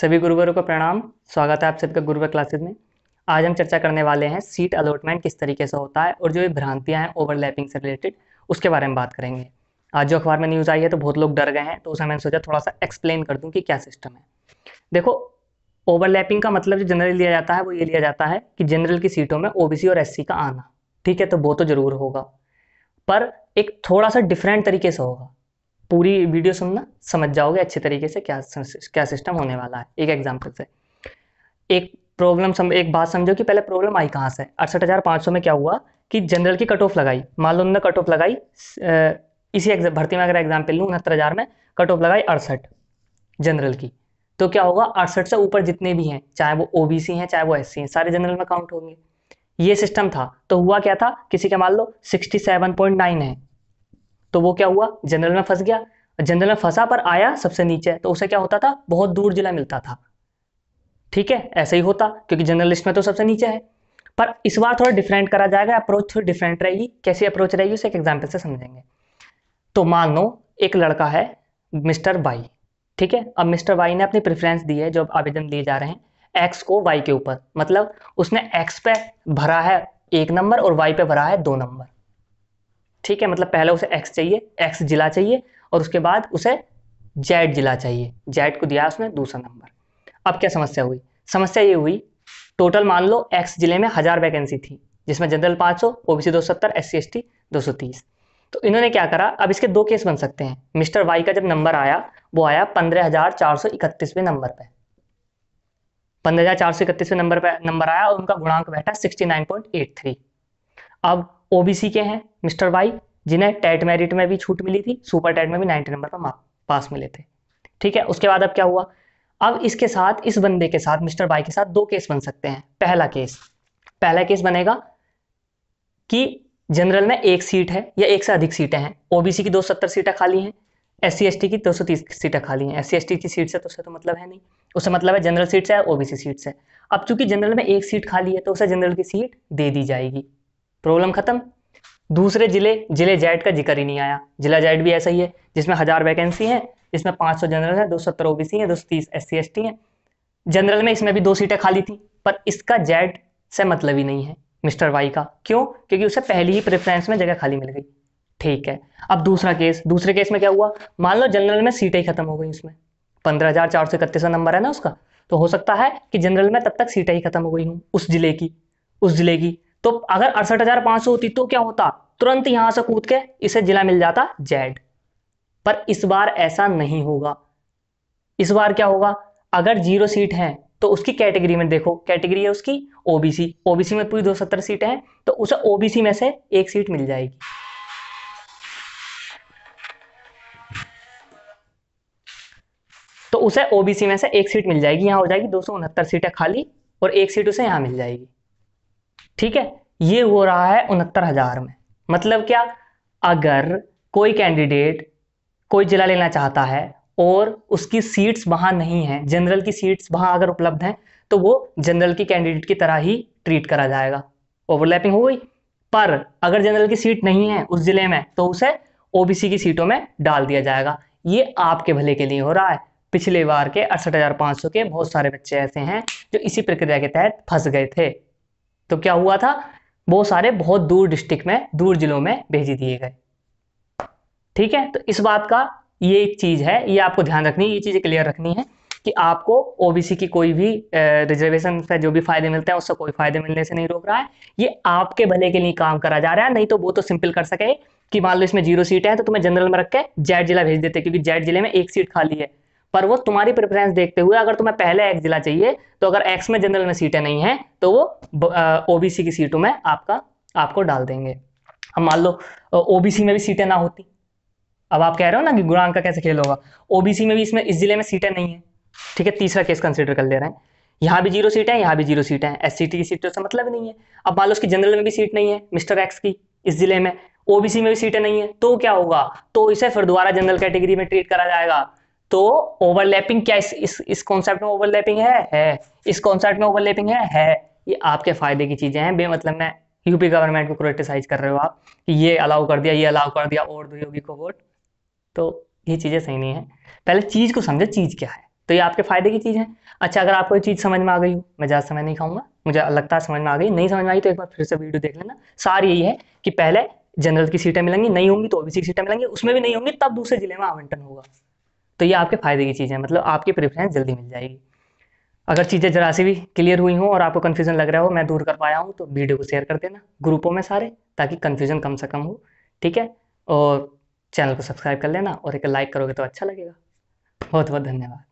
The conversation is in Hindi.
सभी गुरुवरों को प्रणाम स्वागत है आप सबका गुरुवर क्लासेस में आज हम चर्चा करने वाले हैं सीट अलॉटमेंट किस तरीके से होता है और जो ये भ्रांतियां हैं ओवरलैपिंग से रिलेटेड उसके बारे में बात करेंगे आज जो अखबार में न्यूज़ आई है तो बहुत लोग डर गए हैं तो उस मैंने सोचा थोड़ा सा एक्सप्लेन कर दूँ कि क्या सिस्टम है देखो ओवरलैपिंग का मतलब जो जनरल लिया जाता है वो ये लिया जाता है कि जनरल की सीटों में ओबीसी और एससी का आना ठीक है तो वो तो जरूर होगा पर एक थोड़ा सा डिफरेंट तरीके से होगा पूरी वीडियो सुनना समझ जाओगे अच्छे तरीके से क्या क्या सिस्टम होने वाला है एक एग्जाम्पल से एक प्रॉब्लम सम एक बात समझो कि पहले प्रॉब्लम आई कहाँ से अड़सठ हज़ार पाँच सौ में क्या हुआ कि जनरल की कट ऑफ लगाई मान लो उन्होंने कट ऑफ लगाई इसी एग्जाम भर्ती में अगर एग्जाम्पल लूँ उनहत्तर हज़ार में कट ऑफ लगाई अड़सठ जनरल की तो क्या होगा अड़सठ से ऊपर जितने भी हैं चाहे वो ओ हैं चाहे वो एस हैं सारे जनरल में काउंट होंगे ये सिस्टम था तो हुआ क्या था किसी का मान लो नाइन है तो वो क्या हुआ जनरल में फंस गया जनरल में फंसा पर आया सबसे नीचे तो उसे क्या होता था बहुत दूर जिला मिलता था ठीक है ऐसे ही होता क्योंकि जनरल लिस्ट में तो सबसे नीचे है पर इस बार थोड़ा डिफरेंट करा जाएगा अप्रोच थोड़ी डिफरेंट रहेगी कैसी अप्रोच रहेगी उसे एक एग्जाम्पल से समझेंगे तो मान लो एक लड़का है मिस्टर वाई ठीक है अब मिस्टर वाई ने अपनी प्रेफरेंस दी है जो आवेदन दिए जा रहे हैं एक्स को वाई के ऊपर मतलब उसने एक्स पे भरा है एक नंबर और वाई पे भरा है दो नंबर ठीक है मतलब पहले उसे एक्स चाहिए एक्स जिला चाहिए और उसके बाद उसे जेड जिला चाहिए जेड को दिया उसने दूसरा नंबर अब क्या समस्या हुई समस्या ये हुई टोटल मान लो एक्स जिले में हज़ार वैकेंसी थी जिसमें जनरल पांच सौ ओबीसी दो सौ सत्तर एस सी एस टी दो सौ तीस तो इन्होंने क्या करा अब इसके दो केस बन सकते हैं मिस्टर वाई का जब नंबर आया वो आया पंद्रह हजार चार सौ इकतीसवें नंबर पे पंद्रह हजार चार सौ इकतीसवें नंबर पे नंबर आया और उनका गुणांक बैठा sixty nine point eight three अब ओबीसी के हैं मिस्टर वाई जिन्हें टेट मेरिट में भी छूट मिली थी सुपर टेट में भी नाइन्टी नंबर पर पास मिले थे ठीक है उसके बाद अब क्या हुआ अब इसके साथ इस बंदे के साथ मिस्टर वाई के साथ दो केस बन सकते हैं पहला केस पहला केस बनेगा कि जनरल में एक सीट है या एक से अधिक सीटें हैं ओबीसी की 270 सीटें खाली हैं एस सी की 230 सीटें खाली हैं एस सी की सीट से तो उससे तो मतलब है नहीं उससे मतलब है जनरल सीट से ओबीसी सीट से अब चूंकि जनरल में एक सीट खाली है तो उसे जनरल की सीट दे दी जाएगी प्रॉब्लम खत्म दूसरे जिले जिले जैड का जिक्र ही नहीं आया जिला जैड भी ऐसा ही है जिसमें हज़ार वैकेंसी है इसमें पाँच सौ जनरल है दो सत्तर ओबीसी है दो सौ तीस एस सी है जनरल में इसमें भी दो सीटें खाली थी पर इसका जेड से मतलब ही नहीं है मिस्टर वाई का क्यों क्योंकि उसे पहली ही प्रेफरेंस में जगह खाली मिल गई ठीक है अब दूसरा केस दूसरे केस में क्या हुआ मान लो जनरल में सीटें खत्म हो गई उसमें पंद्रह हजार चार सौ इकतीस नंबर है ना उसका तो हो सकता है कि जनरल में तब तक सीटें ही खत्म हो गई हूँ उस जिले की उस जिले की तो अगर अड़सठ हजार पांच सौ होती तो क्या होता तुरंत यहां से कूद के इसे जिला मिल जाता जेड पर इस बार ऐसा नहीं होगा इस बार क्या होगा अगर जीरो सीट है तो उसकी कैटेगरी में देखो कैटेगरी है उसकी ओबीसी ओबीसी में पूरी दो सत्तर सीटें हैं तो उसे ओबीसी में से एक सीट मिल जाएगी तो उसे ओबीसी में से एक सीट मिल जाएगी यहां हो जाएगी दो सौ उनहत्तर सीटें खाली और एक सीट उसे यहां मिल जाएगी ठीक है ये हो रहा है उनहत्तर हजार में मतलब क्या अगर कोई कैंडिडेट कोई जिला लेना चाहता है और उसकी सीट्स वहां नहीं है जनरल की सीट्स वहां अगर उपलब्ध हैं तो वो जनरल की कैंडिडेट की तरह ही ट्रीट करा जाएगा ओवरलैपिंग हो गई पर अगर जनरल की सीट नहीं है उस जिले में तो उसे ओबीसी की सीटों में डाल दिया जाएगा ये आपके भले के लिए हो रहा है पिछले बार के अड़सठ के बहुत सारे बच्चे ऐसे हैं जो इसी प्रक्रिया के तहत फंस गए थे तो क्या हुआ था वो सारे बहुत दूर डिस्ट्रिक्ट में दूर जिलों में भेज दिए गए ठीक है तो इस बात का ये एक चीज़ है ये आपको ध्यान रखनी है ये चीज़ें क्लियर रखनी है कि आपको ओबीसी की कोई भी रिजर्वेशन से जो भी फायदे मिलते हैं उससे कोई फायदे मिलने से नहीं रोक रहा है ये आपके भले के लिए काम करा जा रहा है नहीं तो वो तो सिंपल कर सके कि मान लो इसमें जीरो सीट है तो तुम्हें जनरल में रख के जेड जिला भेज देते क्योंकि जेड जिले में एक सीट खाली है पर वो तुम्हारी प्रेफरेंस देखते हुए अगर तुम्हें पहले एक्स जिला चाहिए तो अगर एक्स में जनरल में सीटें नहीं हैं तो वो ओबीसी की सीटों में आपका आपको डाल देंगे अब मान लो ओबीसी में भी सीटें ना होती अब आप कह रहे हो ना कि गुणांक का कैसे खेल होगा ओबीसी में भी इसमें इस जिले में सीटें नहीं है ठीक है तीसरा केस कंसिडर कर ले रहे हैं यहाँ भी जीरो सीटें हैं यहाँ भी जीरो सीटें हैं एस सी टी की सीटों से मतलब नहीं है अब मान लो उसकी जनरल में भी सीट नहीं है मिस्टर एक्स की इस जिले में ओबीसी में भी सीटें नहीं है तो क्या होगा तो इसे फिर दोबारा जनरल कैटेगरी में ट्रीट करा जाएगा तो ओवरलैपिंग क्या इस इस, इस कॉन्सेप्ट में ओवरलैपिंग है है इस कॉन्सेप्ट में ओवरलैपिंग है है ये आपके फायदे की चीजें हैं बेमतलब मैं यूपी गवर्नमेंट को क्रिटिसाइज कर रहे हो आप कि ये अलाउ कर दिया ये अलाउ कर दिया और दो को वोट तो ये चीजें सही नहीं है पहले चीज को समझे चीज क्या है तो ये आपके फायदे की चीज है अच्छा अगर आपको ये चीज समझ में आ गई हो मैं ज्यादा समय नहीं खाऊंगा मुझे लगता है समझ में आ गई नहीं समझ में आई तो एक बार फिर से वीडियो देख लेना सार यही है कि पहले जनरल की सीटें मिलेंगी नहीं होंगी तो ओबीसी की सीटें मिलेंगी उसमें भी नहीं होंगी तब दूसरे जिले में आवंटन होगा तो ये आपके फ़ायदे की चीज़ है मतलब आपकी प्रेफरेंस जल्दी मिल जाएगी अगर चीज़ें जरा सी भी क्लियर हुई हों और आपको कन्फ्यूजन लग रहा हो मैं दूर कर पाया हूँ तो वीडियो को शेयर कर देना ग्रुपों में सारे ताकि कन्फ्यूजन कम से कम हो ठीक है और चैनल को सब्सक्राइब कर लेना और एक लाइक करोगे तो अच्छा लगेगा बहुत बहुत धन्यवाद